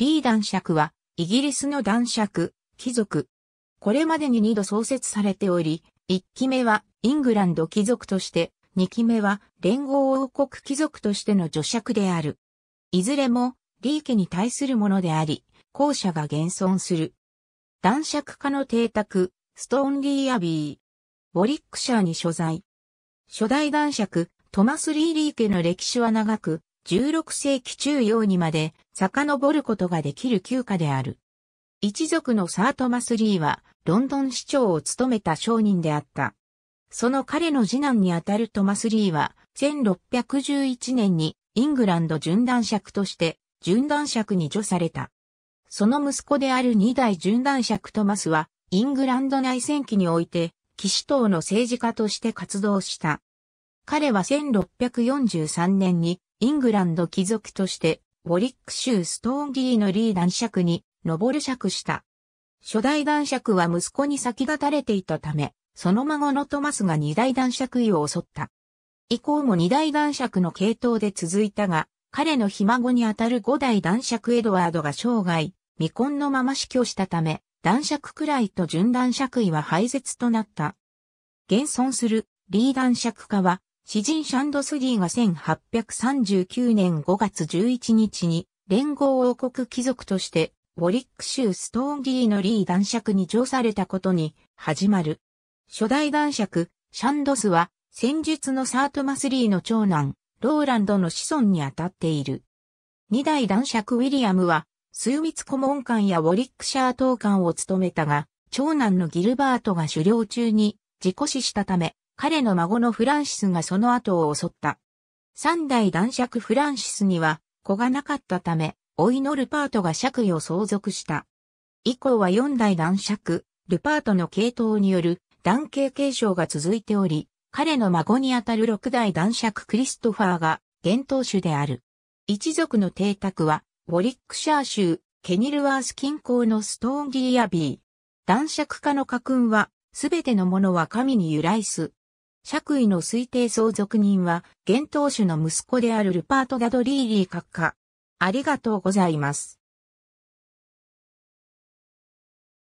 リー男爵は、イギリスの男爵、貴族。これまでに2度創設されており、1期目はイングランド貴族として、2期目は連合王国貴族としての女爵である。いずれも、リー家に対するものであり、後者が現存する。男爵家の邸宅、ストーンリーアビー。ウォリックシャーに所在。初代男爵、トマス・リーリー家の歴史は長く、16世紀中央にまで遡ることができる旧家である。一族のサートマス・リーは、ロンドン市長を務めた商人であった。その彼の次男にあたるトマス・リーは、1611年にイングランド準断尺として、準断尺に除された。その息子である二代準断尺トマスは、イングランド内戦期において、騎士党の政治家として活動した。彼は1643年にイングランド貴族としてウォリック州ストーンギーのリー男爵に上る爵した。初代男爵は息子に先立たれていたため、その孫のトマスが二代男爵位を襲った。以降も二代男爵の系統で続いたが、彼のひ孫にあたる五代男爵エドワードが生涯、未婚のまま死去したため、男爵くらいと準男爵位は廃絶となった。現存するリー男爵家は詩人シャンドスリーが1839年5月11日に連合王国貴族としてウォリック州ストーンギーのリー男爵に上されたことに始まる。初代男爵、シャンドスは戦術のサートマスリーの長男、ローランドの子孫にあたっている。二代男爵ウィリアムは数密顧問官やウォリックシャー党官を務めたが、長男のギルバートが狩猟中に事故死したため、彼の孫のフランシスがその後を襲った。三代男爵フランシスには子がなかったため、おいのルパートが爵位を相続した。以降は四代男爵、ルパートの系統による男系継承が続いており、彼の孫にあたる六代男爵クリストファーが伝当主である。一族の邸宅は、ウォリックシャー州、ケニルワース近郊のストーンディーアビー。男爵家の家訓は、すべてのものは神に由来す。爵位の推定相続人は、現当主の息子であるルパート・ダドリーリー閣下。ありがとうございます。